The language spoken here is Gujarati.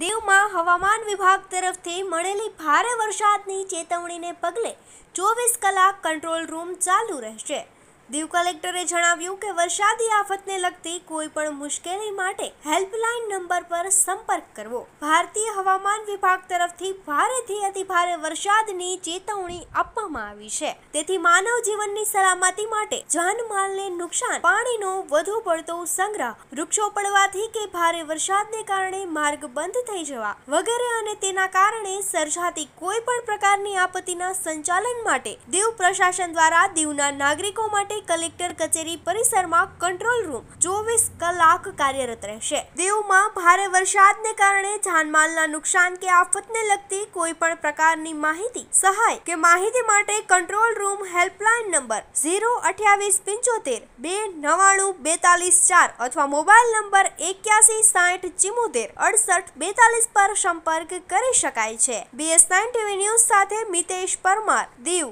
દીવમાં હવામાન વિભાગ તરફથી મળેલી ભારે વરસાદની ચેતવણીને પગલે ચોવીસ કલાક કંટ્રોલ રૂમ ચાલુ રહેશે દીવ કલેક્ટરે જણાવ્યું કે વરસાદી આફતને લગતી કોઈ પણ મુશ્કેલી માટે હેલ્પલાઇન નંબર પર સંપર્ક કરવો ભારતીય હવામાન વિભાગ તરફથી ભારેથી અતિ ભારે વરસાદની ચેતવણી આપવામાં આવી છે તેથી માનવ જીવનની સલામતી માટે જાનમાલને નુકસાન પાણીનો વધુ પડતો સંગ્રહ વૃક્ષો પડવાથી કે ભારે વરસાદને કારણે માર્ગ બંધ થઈ જવા વગેરે અને તેના કારણે સર્જાતી કોઈ પણ પ્રકારની આપત્તિના સંચાલન માટે દીવ પ્રશાસન દ્વારા દીવના નાગરિકો માટે મુંબઈ કલેક્ટર કચેરી પરિસરમાં કંટ્રોલ રૂમ ચોવીસ કલાક કાર્યરત રહેશે દીવમાં ભારે વરસાદને કારણે જાનમાલના નુકસાન કે આફતને લગતી કોઈ પણ પ્રકારની માહિતી સહાય કે માહિતી માટે control room helpline number zero અઠ્યાવીસ પંચોતેર બે નવાણું બેતાલીસ ચાર અથવા મોબાઈલ નંબર એક્યાસી સાઠ ચિમોતેર અડસઠ બેતાલીસ પર સંપર્ક કરી શકાય છે બીએસ નાઇન ટીવી ન્યૂઝ સાથે મિતેશ પરમાર દીવ